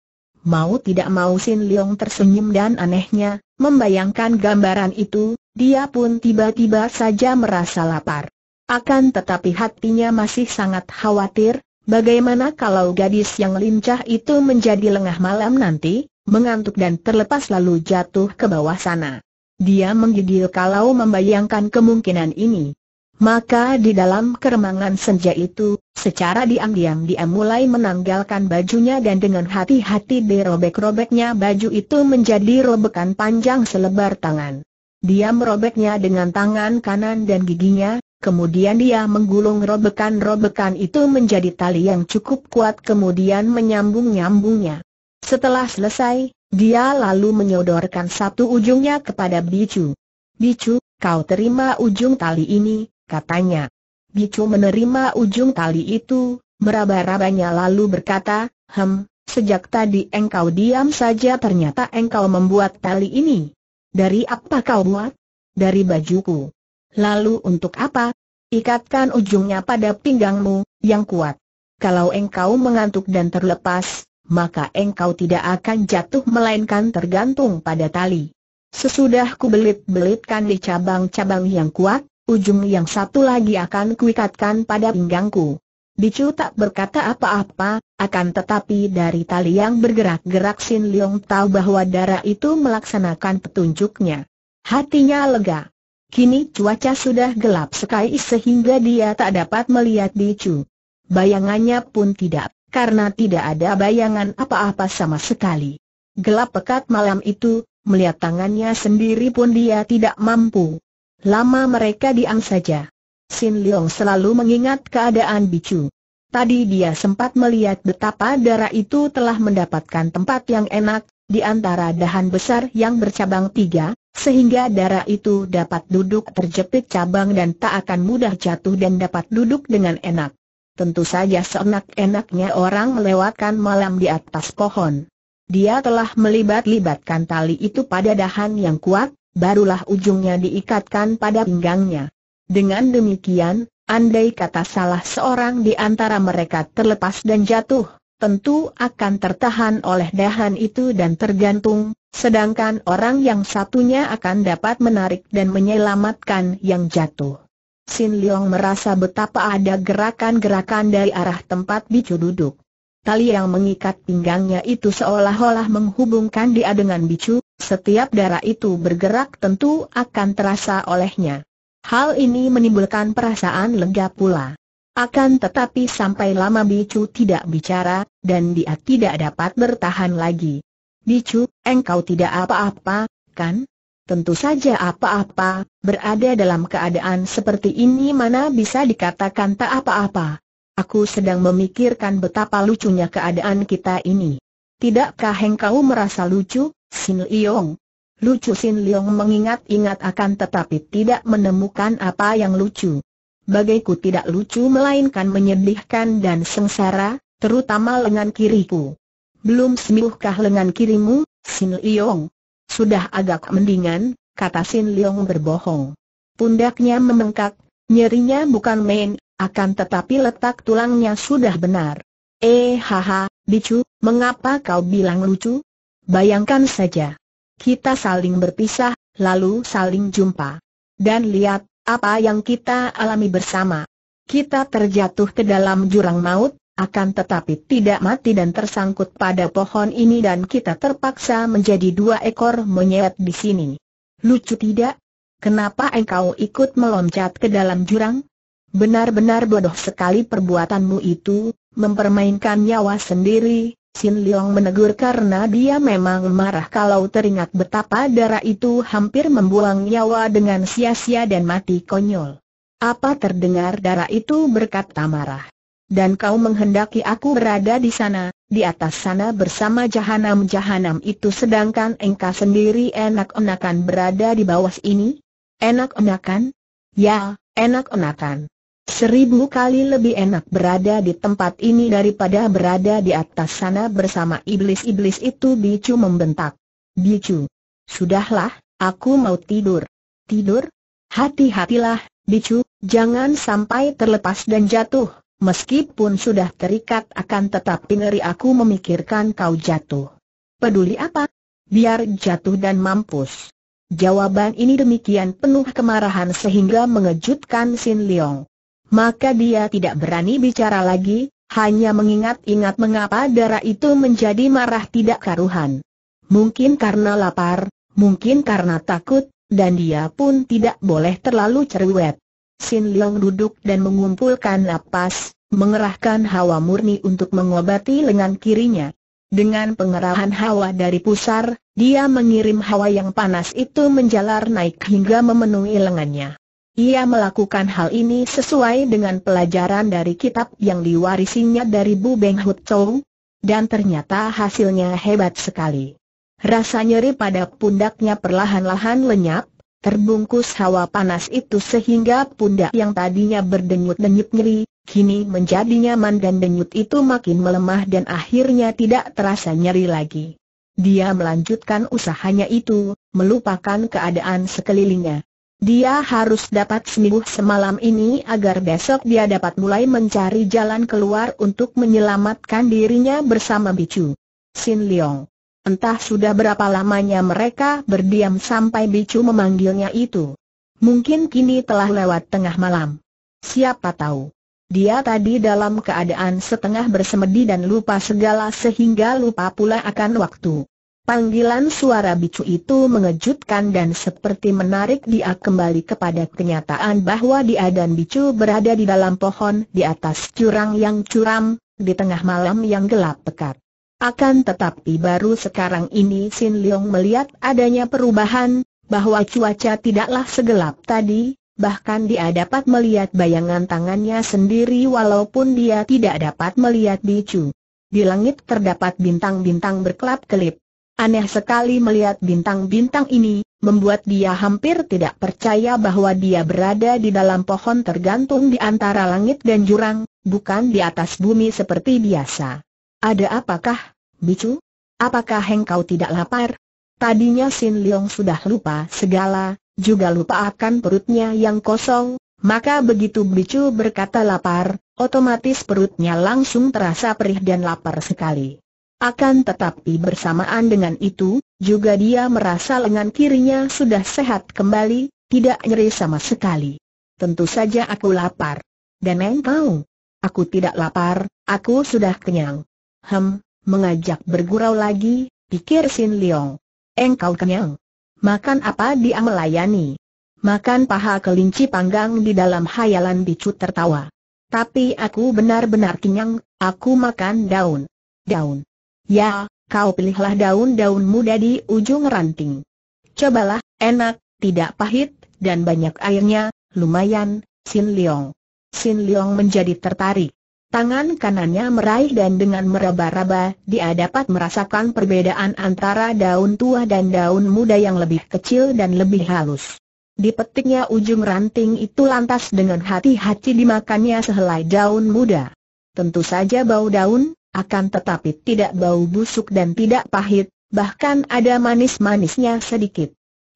Mau tidak mau Sin Leong tersenyum dan anehnya, membayangkan gambaran itu, dia pun tiba-tiba saja merasa lapar. Akan tetapi hatinya masih sangat khawatir, bagaimana kalau gadis yang lincah itu menjadi lengah malam nanti, mengantuk dan terlepas lalu jatuh ke bawah sana. Dia menggigil kalau membayangkan kemungkinan ini. Maka di dalam keremangan senja itu, secara diam-diam dia mulai menanggalkan bajunya dan dengan hati-hati dirobek-robeknya baju itu menjadi robekan panjang selebar tangan. Dia merobeknya dengan tangan kanan dan giginya, kemudian dia menggulung robekan-robekan itu menjadi tali yang cukup kuat kemudian menyambung-nyambungnya. Setelah selesai, dia lalu menyodorkan satu ujungnya kepada Bicu. Bicu, kau terima ujung tali ini, katanya. Bicu menerima ujung tali itu, meraba-rabanya lalu berkata, Hem, sejak tadi engkau diam saja ternyata engkau membuat tali ini. Dari apa kau buat? Dari bajuku. Lalu untuk apa? Ikatkan ujungnya pada pinggangmu, yang kuat. Kalau engkau mengantuk dan terlepas, maka engkau tidak akan jatuh melainkan tergantung pada tali. Sesudah ku belit-belitkan di cabang-cabang yang kuat, ujung yang satu lagi akan kuikatkan pada pinggangku. Bicu tak berkata apa-apa, akan tetapi dari tali yang bergerak-gerak Sin Leong tahu bahwa darah itu melaksanakan petunjuknya. Hatinya lega. Kini cuaca sudah gelap sekali sehingga dia tak dapat melihat Bicu. Bayangannya pun tidak, karena tidak ada bayangan apa-apa sama sekali. Gelap pekat malam itu, melihat tangannya sendiri pun dia tidak mampu. Lama mereka diam saja. Sin Leong selalu mengingat keadaan Bicu. Tadi dia sempat melihat betapa darah itu telah mendapatkan tempat yang enak, di antara dahan besar yang bercabang tiga, sehingga darah itu dapat duduk terjepit cabang dan tak akan mudah jatuh dan dapat duduk dengan enak. Tentu saja seenak-enaknya orang melewatkan malam di atas pohon. Dia telah melibat-libatkan tali itu pada dahan yang kuat, barulah ujungnya diikatkan pada pinggangnya. Dengan demikian, andai kata salah seorang di antara mereka terlepas dan jatuh, tentu akan tertahan oleh dahan itu dan tergantung, sedangkan orang yang satunya akan dapat menarik dan menyelamatkan yang jatuh. Sin Leong merasa betapa ada gerakan-gerakan dari arah tempat Bicu duduk. Tali yang mengikat pinggangnya itu seolah-olah menghubungkan dia dengan Bicu, setiap darah itu bergerak tentu akan terasa olehnya. Hal ini menimbulkan perasaan lega pula. Akan tetapi sampai lama Bicu tidak bicara, dan dia tidak dapat bertahan lagi. Bicu, engkau tidak apa-apa, kan? Tentu saja apa-apa, berada dalam keadaan seperti ini mana bisa dikatakan tak apa-apa. Aku sedang memikirkan betapa lucunya keadaan kita ini. Tidakkah engkau merasa lucu, Sin Leong? Lucu Sin Leong mengingat-ingat akan tetapi tidak menemukan apa yang lucu. Bagaiku tidak lucu melainkan menyedihkan dan sengsara, terutama lengan kiriku. Belum sembuhkah lengan kirimu, Sin Leong? Sudah agak mendingan, kata Sin Leong berbohong. Pundaknya memengkak, nyerinya bukan main, akan tetapi letak tulangnya sudah benar. Eh haha, Bicu, mengapa kau bilang lucu? Bayangkan saja. Kita saling berpisah, lalu saling jumpa. Dan lihat, apa yang kita alami bersama. Kita terjatuh ke dalam jurang maut, akan tetapi tidak mati dan tersangkut pada pohon ini dan kita terpaksa menjadi dua ekor monyet di sini. Lucu tidak? Kenapa engkau ikut meloncat ke dalam jurang? Benar-benar bodoh sekali perbuatanmu itu, mempermainkan nyawa sendiri, Sin Leong menegur karena dia memang marah kalau teringat betapa darah itu hampir membuang nyawa dengan sia-sia dan mati konyol. Apa terdengar darah itu berkata marah. Dan kau menghendaki aku berada di sana, di atas sana bersama jahanam-jahanam itu sedangkan engkau sendiri enak-enakan berada di bawah ini? Enak-enakan? Ya, enak-enakan. Seribu kali lebih enak berada di tempat ini daripada berada di atas sana bersama iblis-iblis itu Bicu membentak. Bicu. Sudahlah, aku mau tidur. Tidur? Hati-hatilah, Bicu, jangan sampai terlepas dan jatuh. Meskipun sudah terikat akan tetapi ngeri aku memikirkan kau jatuh. Peduli apa? Biar jatuh dan mampus. Jawaban ini demikian penuh kemarahan sehingga mengejutkan Sin Leong maka dia tidak berani bicara lagi, hanya mengingat-ingat mengapa darah itu menjadi marah tidak karuhan. Mungkin karena lapar, mungkin karena takut, dan dia pun tidak boleh terlalu cerewet. Sin Leong duduk dan mengumpulkan napas, mengerahkan hawa murni untuk mengobati lengan kirinya. Dengan pengerahan hawa dari pusar, dia mengirim hawa yang panas itu menjalar naik hingga memenuhi lengannya. Ia melakukan hal ini sesuai dengan pelajaran dari kitab yang diwarisinya dari Bu Beng Hut Chou, dan ternyata hasilnya hebat sekali. Rasa nyeri pada pundaknya perlahan-lahan lenyap, terbungkus hawa panas itu sehingga pundak yang tadinya berdenyut-denyut nyeri, kini menjadi nyaman dan denyut itu makin melemah dan akhirnya tidak terasa nyeri lagi. Dia melanjutkan usahanya itu, melupakan keadaan sekelilingnya. Dia harus dapat sembuh semalam ini agar besok dia dapat mulai mencari jalan keluar untuk menyelamatkan dirinya bersama Bicu. Sin Leong. Entah sudah berapa lamanya mereka berdiam sampai Bicu memanggilnya itu. Mungkin kini telah lewat tengah malam. Siapa tahu. Dia tadi dalam keadaan setengah bersemedi dan lupa segala sehingga lupa pula akan waktu. Panggilan suara bicu itu mengejutkan dan seperti menarik dia kembali kepada kenyataan bahwa dia dan bicu berada di dalam pohon di atas curang yang curam, di tengah malam yang gelap pekat. Akan tetapi baru sekarang ini Sin Leong melihat adanya perubahan, bahwa cuaca tidaklah segelap tadi, bahkan dia dapat melihat bayangan tangannya sendiri walaupun dia tidak dapat melihat bicu. Di langit terdapat bintang-bintang berkelap-kelip Aneh sekali melihat bintang-bintang ini, membuat dia hampir tidak percaya bahwa dia berada di dalam pohon tergantung di antara langit dan jurang, bukan di atas bumi seperti biasa. Ada apakah, Bicu? Apakah engkau tidak lapar? Tadinya Sin Leong sudah lupa segala, juga lupa akan perutnya yang kosong, maka begitu Bicu berkata lapar, otomatis perutnya langsung terasa perih dan lapar sekali. Akan tetapi bersamaan dengan itu, juga dia merasa lengan kirinya sudah sehat kembali, tidak nyeri sama sekali. Tentu saja aku lapar. Dan engkau? Aku tidak lapar, aku sudah kenyang. Hem, mengajak bergurau lagi, pikir Sin Leong. Engkau kenyang. Makan apa dia melayani? Makan paha kelinci panggang di dalam hayalan bicu tertawa. Tapi aku benar-benar kenyang, aku makan daun. Daun. Ya, kau pilihlah daun-daun muda di ujung ranting. Cobalah, enak, tidak pahit, dan banyak airnya, lumayan, Sin Leong. Sin Leong menjadi tertarik. Tangan kanannya meraih dan dengan meraba-raba, dia dapat merasakan perbedaan antara daun tua dan daun muda yang lebih kecil dan lebih halus. Dipetiknya ujung ranting itu lantas dengan hati-hati dimakannya sehelai daun muda. Tentu saja bau daun, akan tetapi tidak bau busuk dan tidak pahit, bahkan ada manis-manisnya sedikit.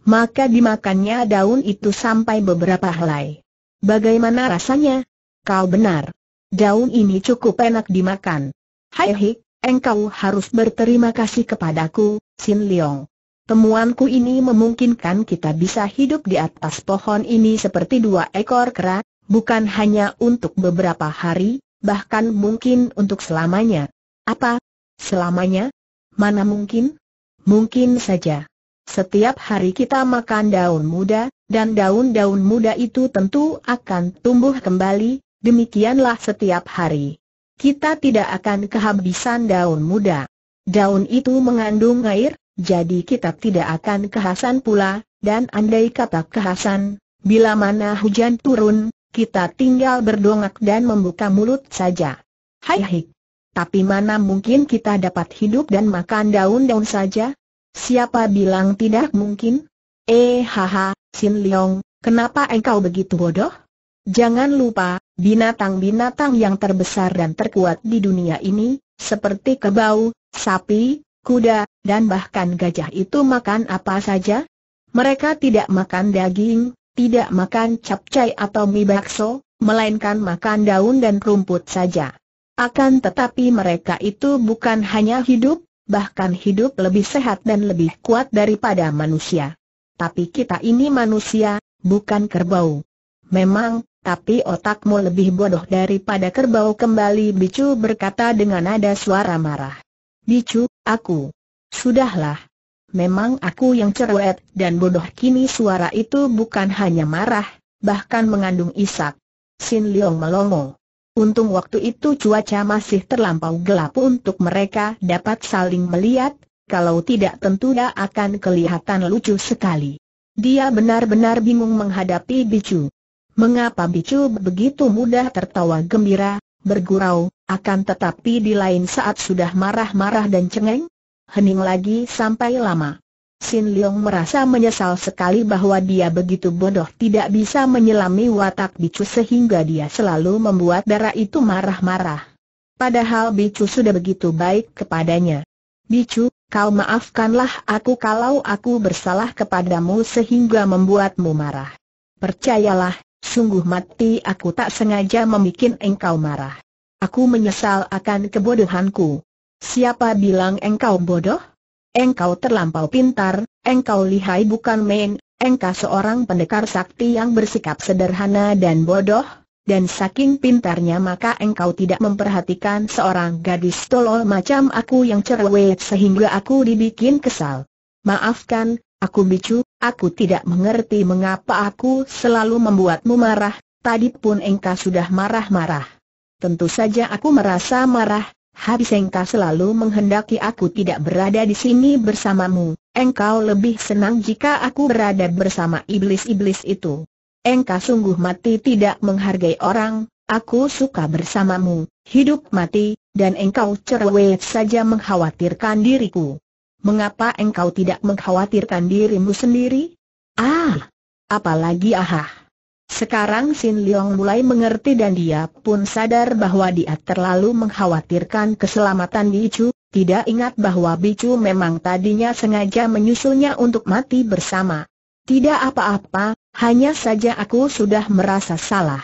Maka dimakannya daun itu sampai beberapa helai. Bagaimana rasanya? Kau benar. Daun ini cukup enak dimakan. Hai Hik, engkau harus berterima kasih kepadaku, Sin Leong. Temuanku ini memungkinkan kita bisa hidup di atas pohon ini seperti dua ekor kera, bukan hanya untuk beberapa hari, bahkan mungkin untuk selamanya. Apa? Selamanya? Mana mungkin? Mungkin saja. Setiap hari kita makan daun muda, dan daun-daun muda itu tentu akan tumbuh kembali, demikianlah setiap hari. Kita tidak akan kehabisan daun muda. Daun itu mengandung air, jadi kita tidak akan kehasan pula, dan andai kata kehasan, bila mana hujan turun, kita tinggal berdongak dan membuka mulut saja. Hai hai. Tapi mana mungkin kita dapat hidup dan makan daun-daun saja? Siapa bilang tidak mungkin? Eh haha, Sin Leong, kenapa engkau begitu bodoh? Jangan lupa, binatang-binatang yang terbesar dan terkuat di dunia ini, seperti kebau, sapi, kuda, dan bahkan gajah itu makan apa saja? Mereka tidak makan daging, tidak makan capcay atau mie bakso, melainkan makan daun dan rumput saja. Akan tetapi mereka itu bukan hanya hidup, bahkan hidup lebih sehat dan lebih kuat daripada manusia. Tapi kita ini manusia, bukan kerbau. Memang, tapi otakmu lebih bodoh daripada kerbau kembali Bicu berkata dengan nada suara marah. Bicu, aku. Sudahlah, memang aku yang cerewet dan bodoh kini suara itu bukan hanya marah, bahkan mengandung isak. Sin Leong melongo. Untung waktu itu cuaca masih terlampau gelap untuk mereka dapat saling melihat, kalau tidak tentu dia akan kelihatan lucu sekali. Dia benar-benar bingung menghadapi Bicu. Mengapa Bicu begitu mudah tertawa gembira, bergurau, akan tetapi di lain saat sudah marah-marah dan cengeng? hening lagi sampai lama. Sin Leong merasa menyesal sekali bahwa dia begitu bodoh tidak bisa menyelami watak Bicu sehingga dia selalu membuat darah itu marah-marah. Padahal Bicu sudah begitu baik kepadanya. Bicu, kau maafkanlah aku kalau aku bersalah kepadamu sehingga membuatmu marah. Percayalah, sungguh mati aku tak sengaja membuat engkau marah. Aku menyesal akan kebodohanku. Siapa bilang engkau bodoh? Engkau terlampau pintar, engkau lihai bukan main, engkau seorang pendekar sakti yang bersikap sederhana dan bodoh, dan saking pintarnya maka engkau tidak memperhatikan seorang gadis tolol macam aku yang cerewet sehingga aku dibikin kesal. Maafkan, aku bicu, aku tidak mengerti mengapa aku selalu membuatmu marah, tadi pun engkau sudah marah-marah. Tentu saja aku merasa marah, habis engkau selalu menghendaki aku tidak berada di sini bersamamu, engkau lebih senang jika aku berada bersama iblis-iblis itu. Engkau sungguh mati tidak menghargai orang, aku suka bersamamu, hidup mati, dan engkau cerewet saja mengkhawatirkan diriku. Mengapa engkau tidak mengkhawatirkan dirimu sendiri? Ah! Apalagi ahah! Ah. Sekarang Sin Leong mulai mengerti dan dia pun sadar bahwa dia terlalu mengkhawatirkan keselamatan Bicu, tidak ingat bahwa Bicu memang tadinya sengaja menyusulnya untuk mati bersama. Tidak apa-apa, hanya saja aku sudah merasa salah.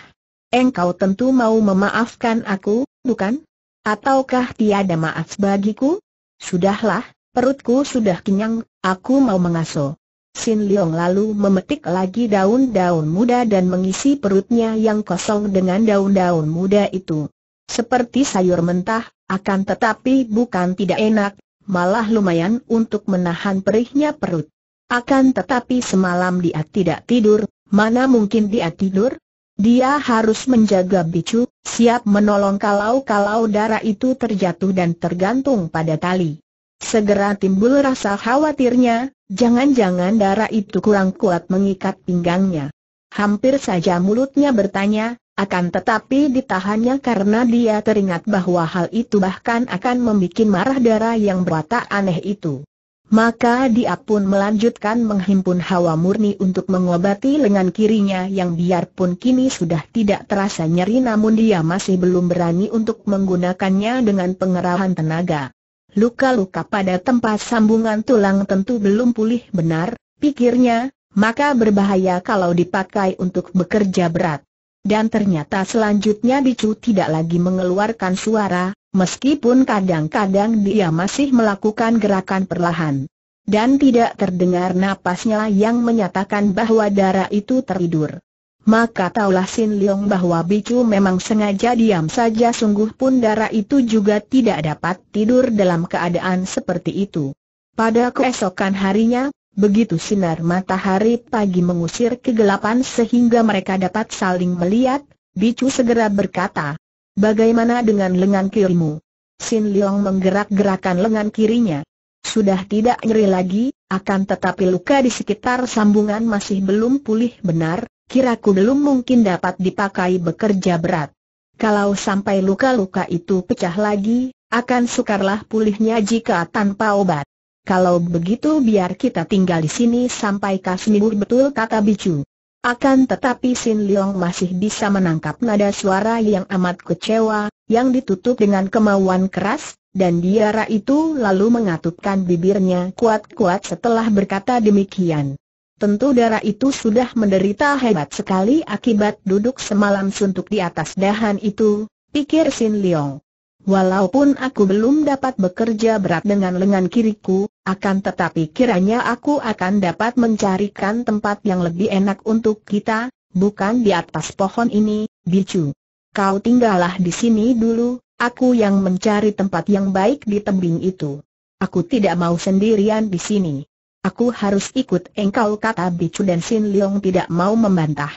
Engkau tentu mau memaafkan aku, bukan? Ataukah tiada maaf bagiku? Sudahlah, perutku sudah kenyang, aku mau mengasuh. Sin Leong lalu memetik lagi daun-daun muda dan mengisi perutnya yang kosong dengan daun-daun muda itu. Seperti sayur mentah, akan tetapi bukan tidak enak, malah lumayan untuk menahan perihnya perut. Akan tetapi semalam dia tidak tidur, mana mungkin dia tidur? Dia harus menjaga bicu, siap menolong kalau-kalau darah itu terjatuh dan tergantung pada tali. Segera timbul rasa khawatirnya, jangan-jangan darah itu kurang kuat mengikat pinggangnya. Hampir saja mulutnya bertanya, akan tetapi ditahannya karena dia teringat bahwa hal itu bahkan akan membuat marah darah yang berwatak aneh itu. Maka dia pun melanjutkan menghimpun hawa murni untuk mengobati lengan kirinya yang biarpun kini sudah tidak terasa nyeri namun dia masih belum berani untuk menggunakannya dengan pengerahan tenaga. Luka-luka pada tempat sambungan tulang tentu belum pulih benar, pikirnya, maka berbahaya kalau dipakai untuk bekerja berat. Dan ternyata selanjutnya Bicu tidak lagi mengeluarkan suara, meskipun kadang-kadang dia masih melakukan gerakan perlahan. Dan tidak terdengar napasnya yang menyatakan bahwa darah itu tertidur maka taulah Sin Leong bahwa Bicu memang sengaja diam saja sungguh pun darah itu juga tidak dapat tidur dalam keadaan seperti itu. Pada keesokan harinya, begitu sinar matahari pagi mengusir kegelapan sehingga mereka dapat saling melihat, Bicu segera berkata, Bagaimana dengan lengan kirimu? Sin Leong menggerak-gerakan lengan kirinya. Sudah tidak nyeri lagi, akan tetapi luka di sekitar sambungan masih belum pulih benar, kiraku belum mungkin dapat dipakai bekerja berat. Kalau sampai luka-luka itu pecah lagi, akan sukarlah pulihnya jika tanpa obat. Kalau begitu biar kita tinggal di sini sampai kau betul kata Bicu. Akan tetapi Sin Leong masih bisa menangkap nada suara yang amat kecewa, yang ditutup dengan kemauan keras, dan diara itu lalu mengatupkan bibirnya kuat-kuat setelah berkata demikian. Tentu darah itu sudah menderita hebat sekali akibat duduk semalam suntuk di atas dahan itu, pikir Sin Leong. Walaupun aku belum dapat bekerja berat dengan lengan kiriku, akan tetapi kiranya aku akan dapat mencarikan tempat yang lebih enak untuk kita, bukan di atas pohon ini, Bicu. Kau tinggallah di sini dulu, aku yang mencari tempat yang baik di tebing itu. Aku tidak mau sendirian di sini. Aku harus ikut engkau kata Bicu dan Sin Leong tidak mau membantah.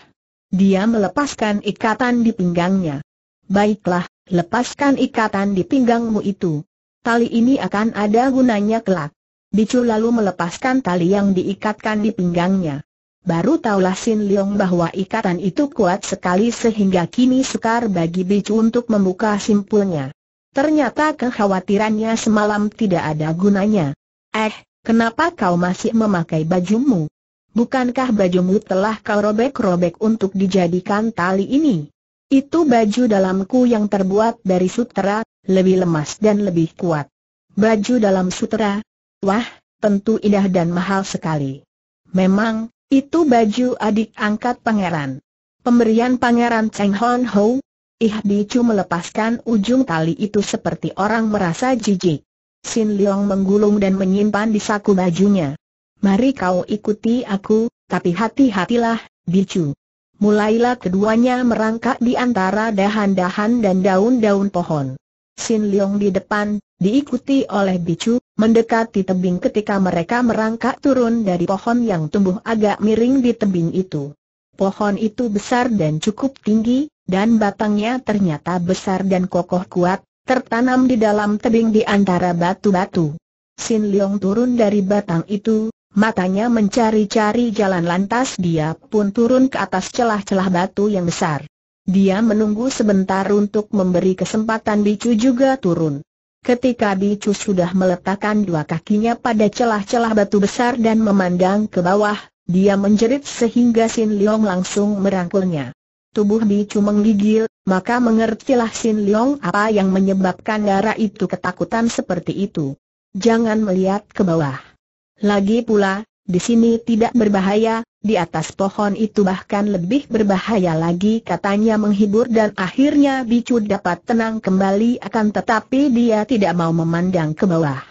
Dia melepaskan ikatan di pinggangnya. Baiklah, lepaskan ikatan di pinggangmu itu. Tali ini akan ada gunanya kelak. Bicu lalu melepaskan tali yang diikatkan di pinggangnya. Baru taulah Sin Leong bahwa ikatan itu kuat sekali sehingga kini sukar bagi Bicu untuk membuka simpulnya. Ternyata kekhawatirannya semalam tidak ada gunanya. Eh, Kenapa kau masih memakai bajumu? Bukankah bajumu telah kau robek-robek untuk dijadikan tali ini? Itu baju dalamku yang terbuat dari sutera, lebih lemas dan lebih kuat. Baju dalam sutera? Wah, tentu indah dan mahal sekali. Memang, itu baju adik angkat pangeran. Pemberian pangeran Cheng Hon Ho, Ih, Chu melepaskan ujung tali itu seperti orang merasa jijik. Sin Leong menggulung dan menyimpan di saku bajunya. Mari kau ikuti aku, tapi hati-hatilah, Bicu. Mulailah keduanya merangkak di antara dahan-dahan dan daun-daun pohon. Sin Leong di depan, diikuti oleh Bicu, mendekati tebing ketika mereka merangkak turun dari pohon yang tumbuh agak miring di tebing itu. Pohon itu besar dan cukup tinggi, dan batangnya ternyata besar dan kokoh kuat, tertanam di dalam tebing di antara batu-batu. Sin Leong turun dari batang itu, matanya mencari-cari jalan lantas dia pun turun ke atas celah-celah batu yang besar. Dia menunggu sebentar untuk memberi kesempatan Bicu juga turun. Ketika Bicu sudah meletakkan dua kakinya pada celah-celah batu besar dan memandang ke bawah, dia menjerit sehingga Sin Leong langsung merangkulnya. Tubuh Bicu menggigil, maka mengertilah Sin Leong apa yang menyebabkan darah itu ketakutan seperti itu. Jangan melihat ke bawah. Lagi pula, di sini tidak berbahaya, di atas pohon itu bahkan lebih berbahaya lagi katanya menghibur dan akhirnya Bicu dapat tenang kembali akan tetapi dia tidak mau memandang ke bawah.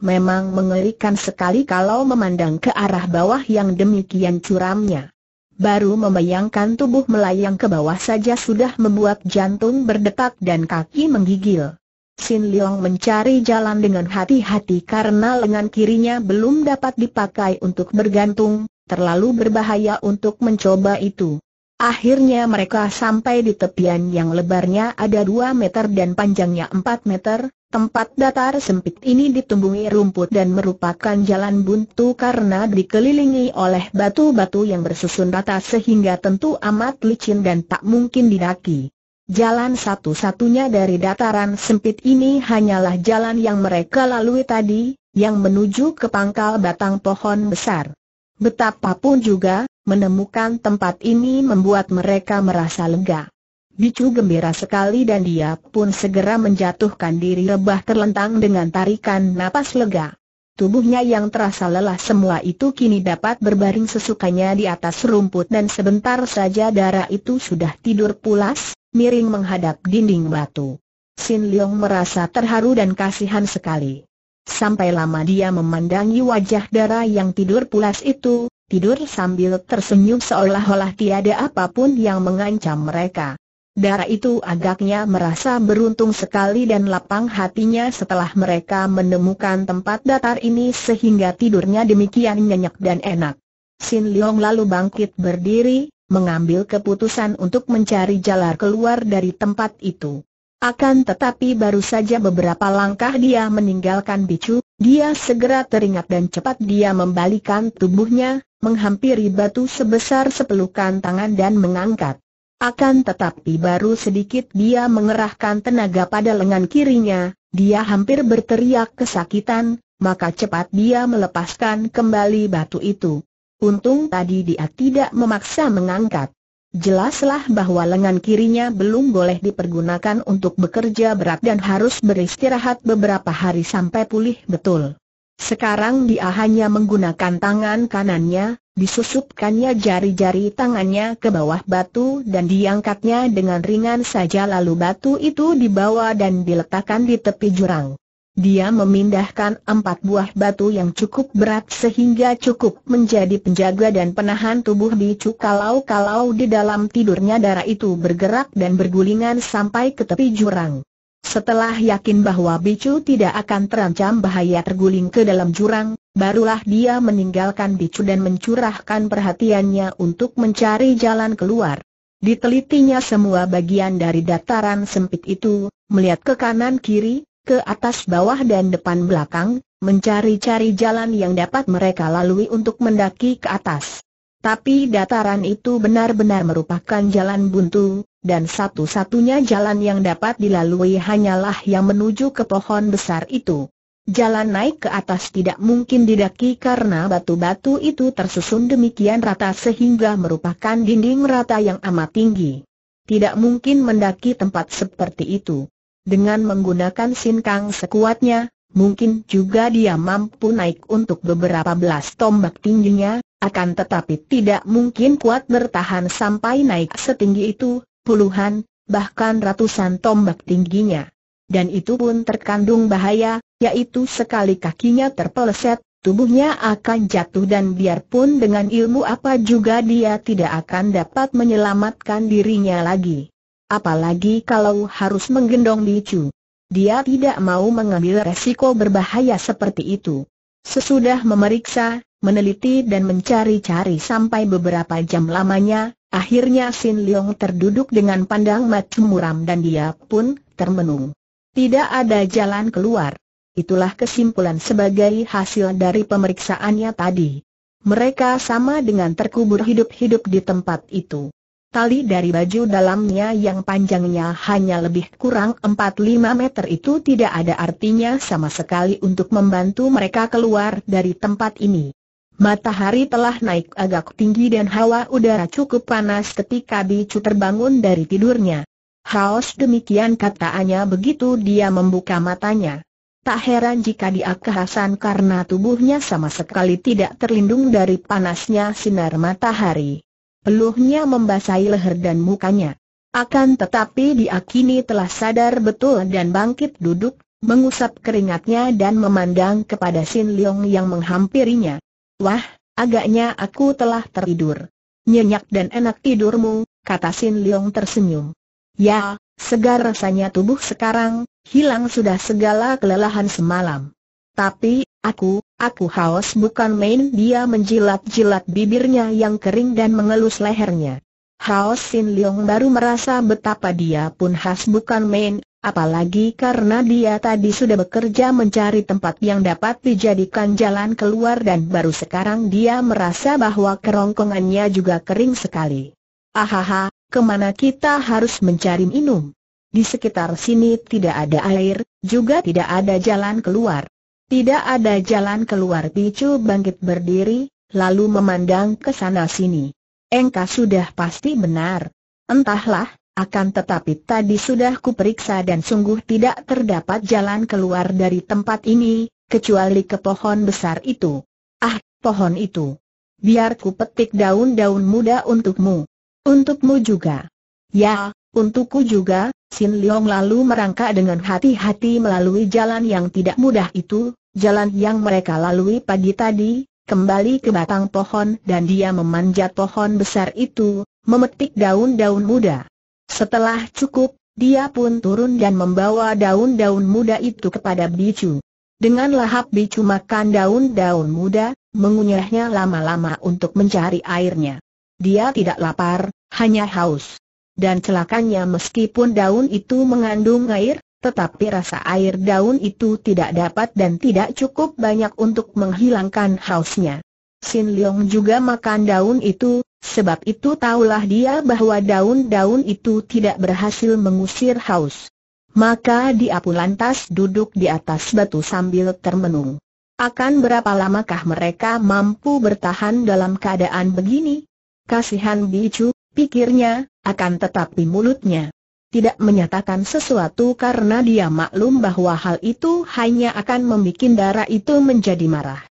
Memang mengerikan sekali kalau memandang ke arah bawah yang demikian curamnya baru membayangkan tubuh melayang ke bawah saja sudah membuat jantung berdetak dan kaki menggigil. Sin Leong mencari jalan dengan hati-hati karena lengan kirinya belum dapat dipakai untuk bergantung, terlalu berbahaya untuk mencoba itu. Akhirnya mereka sampai di tepian yang lebarnya ada 2 meter dan panjangnya 4 meter, Tempat datar sempit ini ditumbuhi rumput dan merupakan jalan buntu karena dikelilingi oleh batu-batu yang bersusun rata sehingga tentu amat licin dan tak mungkin didaki. Jalan satu-satunya dari dataran sempit ini hanyalah jalan yang mereka lalui tadi, yang menuju ke pangkal batang pohon besar. Betapapun juga, menemukan tempat ini membuat mereka merasa lega. Bicu gembira sekali dan dia pun segera menjatuhkan diri rebah terlentang dengan tarikan napas lega. Tubuhnya yang terasa lelah semua itu kini dapat berbaring sesukanya di atas rumput dan sebentar saja darah itu sudah tidur pulas, miring menghadap dinding batu. Sin Leong merasa terharu dan kasihan sekali. Sampai lama dia memandangi wajah darah yang tidur pulas itu, tidur sambil tersenyum seolah-olah tiada apapun yang mengancam mereka. Darah itu agaknya merasa beruntung sekali dan lapang hatinya setelah mereka menemukan tempat datar ini sehingga tidurnya demikian nyenyak dan enak. Sin Leong lalu bangkit berdiri, mengambil keputusan untuk mencari jalan keluar dari tempat itu. Akan tetapi baru saja beberapa langkah dia meninggalkan bicu, dia segera teringat dan cepat dia membalikan tubuhnya, menghampiri batu sebesar sepelukan tangan dan mengangkat. Akan tetapi baru sedikit dia mengerahkan tenaga pada lengan kirinya, dia hampir berteriak kesakitan, maka cepat dia melepaskan kembali batu itu. Untung tadi dia tidak memaksa mengangkat. Jelaslah bahwa lengan kirinya belum boleh dipergunakan untuk bekerja berat dan harus beristirahat beberapa hari sampai pulih betul. Sekarang dia hanya menggunakan tangan kanannya, disusupkannya jari-jari tangannya ke bawah batu dan diangkatnya dengan ringan saja lalu batu itu dibawa dan diletakkan di tepi jurang. Dia memindahkan empat buah batu yang cukup berat sehingga cukup menjadi penjaga dan penahan tubuh Bicu kalau-kalau di dalam tidurnya darah itu bergerak dan bergulingan sampai ke tepi jurang. Setelah yakin bahwa Bicu tidak akan terancam bahaya terguling ke dalam jurang, Barulah dia meninggalkan Bicu dan mencurahkan perhatiannya untuk mencari jalan keluar. Ditelitinya semua bagian dari dataran sempit itu, melihat ke kanan kiri, ke atas bawah dan depan belakang, mencari-cari jalan yang dapat mereka lalui untuk mendaki ke atas. Tapi dataran itu benar-benar merupakan jalan buntu, dan satu-satunya jalan yang dapat dilalui hanyalah yang menuju ke pohon besar itu. Jalan naik ke atas tidak mungkin didaki karena batu-batu itu tersusun demikian rata sehingga merupakan dinding rata yang amat tinggi. Tidak mungkin mendaki tempat seperti itu. Dengan menggunakan sinkang sekuatnya, mungkin juga dia mampu naik untuk beberapa belas tombak tingginya, akan tetapi tidak mungkin kuat bertahan sampai naik setinggi itu, puluhan, bahkan ratusan tombak tingginya dan itu pun terkandung bahaya, yaitu sekali kakinya terpeleset, tubuhnya akan jatuh dan biarpun dengan ilmu apa juga dia tidak akan dapat menyelamatkan dirinya lagi. Apalagi kalau harus menggendong Bicu. Dia tidak mau mengambil resiko berbahaya seperti itu. Sesudah memeriksa, meneliti dan mencari-cari sampai beberapa jam lamanya, akhirnya Sin Leong terduduk dengan pandang macam muram dan dia pun termenung. Tidak ada jalan keluar. Itulah kesimpulan sebagai hasil dari pemeriksaannya tadi. Mereka sama dengan terkubur hidup-hidup di tempat itu. Tali dari baju dalamnya yang panjangnya hanya lebih kurang 45 meter itu tidak ada artinya sama sekali untuk membantu mereka keluar dari tempat ini. Matahari telah naik agak tinggi dan hawa udara cukup panas ketika Bicu terbangun dari tidurnya. Haos demikian kataannya begitu dia membuka matanya. Tak heran jika dia kehasan karena tubuhnya sama sekali tidak terlindung dari panasnya sinar matahari. Peluhnya membasahi leher dan mukanya. Akan tetapi dia kini telah sadar betul dan bangkit duduk, mengusap keringatnya dan memandang kepada Sin Leong yang menghampirinya. Wah, agaknya aku telah tertidur. Nyenyak dan enak tidurmu, kata Sin Leong tersenyum. Ya, segar rasanya tubuh sekarang, hilang sudah segala kelelahan semalam. Tapi, aku, aku haus bukan main dia menjilat-jilat bibirnya yang kering dan mengelus lehernya. Haus Sin Leong baru merasa betapa dia pun khas bukan main, apalagi karena dia tadi sudah bekerja mencari tempat yang dapat dijadikan jalan keluar dan baru sekarang dia merasa bahwa kerongkongannya juga kering sekali. Ahaha, kemana kita harus mencari minum. Di sekitar sini tidak ada air, juga tidak ada jalan keluar. Tidak ada jalan keluar Picu bangkit berdiri, lalu memandang ke sana sini. Engka sudah pasti benar. Entahlah, akan tetapi tadi sudah kuperiksa dan sungguh tidak terdapat jalan keluar dari tempat ini, kecuali ke pohon besar itu. Ah, pohon itu. Biar ku petik daun-daun muda untukmu. Untukmu juga. Ya, untukku juga, Sin Leong lalu merangkak dengan hati-hati melalui jalan yang tidak mudah itu, jalan yang mereka lalui pagi tadi, kembali ke batang pohon dan dia memanjat pohon besar itu, memetik daun-daun muda. Setelah cukup, dia pun turun dan membawa daun-daun muda itu kepada Bicu. Dengan lahap Bicu makan daun-daun muda, mengunyahnya lama-lama untuk mencari airnya. Dia tidak lapar, hanya haus. Dan celakanya meskipun daun itu mengandung air, tetapi rasa air daun itu tidak dapat dan tidak cukup banyak untuk menghilangkan hausnya. Sin Leong juga makan daun itu, sebab itu tahulah dia bahwa daun-daun itu tidak berhasil mengusir haus. Maka dia pun lantas duduk di atas batu sambil termenung. Akan berapa lamakah mereka mampu bertahan dalam keadaan begini? Kasihan Bicu, pikirnya, akan tetapi mulutnya tidak menyatakan sesuatu karena dia maklum bahwa hal itu hanya akan membuat darah itu menjadi marah.